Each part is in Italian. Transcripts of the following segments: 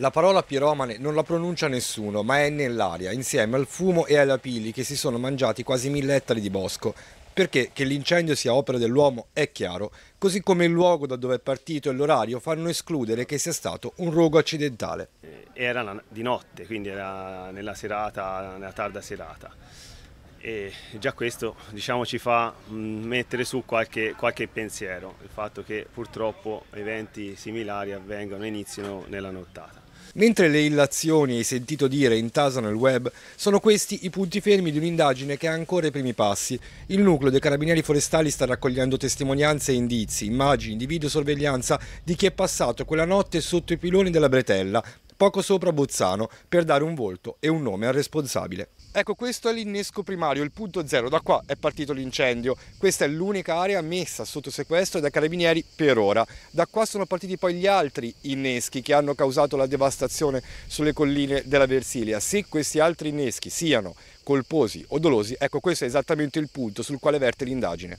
La parola piromane non la pronuncia nessuno, ma è nell'aria, insieme al fumo e ai pili che si sono mangiati quasi mille ettari di bosco. Perché che l'incendio sia opera dell'uomo è chiaro, così come il luogo da dove è partito e l'orario fanno escludere che sia stato un rogo accidentale. Eh, era di notte, quindi era nella serata, nella tarda serata. E già questo diciamo, ci fa mm, mettere su qualche, qualche, pensiero, il fatto che purtroppo eventi similari avvengano e inizino nella nottata. Mentre le illazioni e hai sentito dire intasano il web, sono questi i punti fermi di un'indagine che ha ancora i primi passi. Il nucleo dei carabinieri forestali sta raccogliendo testimonianze e indizi, immagini di videosorveglianza di chi è passato quella notte sotto i piloni della bretella, poco sopra Bozzano, per dare un volto e un nome al responsabile. Ecco, questo è l'innesco primario, il punto zero, da qua è partito l'incendio. Questa è l'unica area messa sotto sequestro dai carabinieri per ora. Da qua sono partiti poi gli altri inneschi che hanno causato la devastazione sulle colline della Versilia. Se questi altri inneschi siano colposi o dolosi, ecco questo è esattamente il punto sul quale verte l'indagine.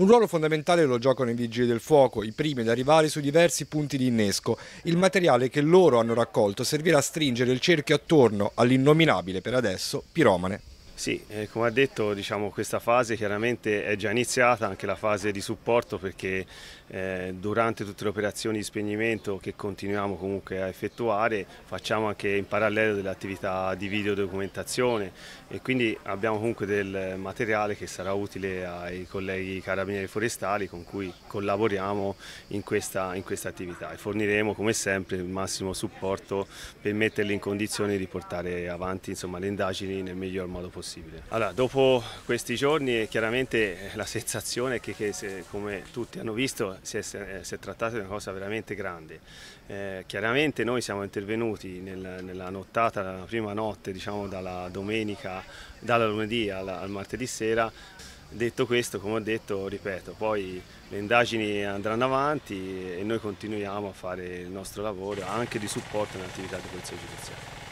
Un ruolo fondamentale lo giocano i vigili del fuoco, i primi ad arrivare su diversi punti di innesco. Il materiale che loro hanno raccolto servirà a stringere il cerchio attorno all'innominabile per adesso piromane. Sì, eh, come ha detto diciamo, questa fase chiaramente è già iniziata, anche la fase di supporto perché eh, durante tutte le operazioni di spegnimento che continuiamo comunque a effettuare facciamo anche in parallelo delle attività di videodocumentazione e quindi abbiamo comunque del materiale che sarà utile ai colleghi carabinieri forestali con cui collaboriamo in questa, in questa attività e forniremo come sempre il massimo supporto per metterli in condizione di portare avanti insomma, le indagini nel miglior modo possibile possibile. Allora, dopo questi giorni chiaramente eh, la sensazione è che, che se, come tutti hanno visto si è, si è, trattato di una cosa veramente grande. Eh, chiaramente noi siamo intervenuti nel, nella nottata, la prima notte diciamo dalla domenica, dalla lunedì alla, al martedì sera Detto questo, come ho detto, ripeto, poi le indagini andranno avanti e noi continuiamo a fare il nostro lavoro anche di supporto all'attività di polizia giudiziaria.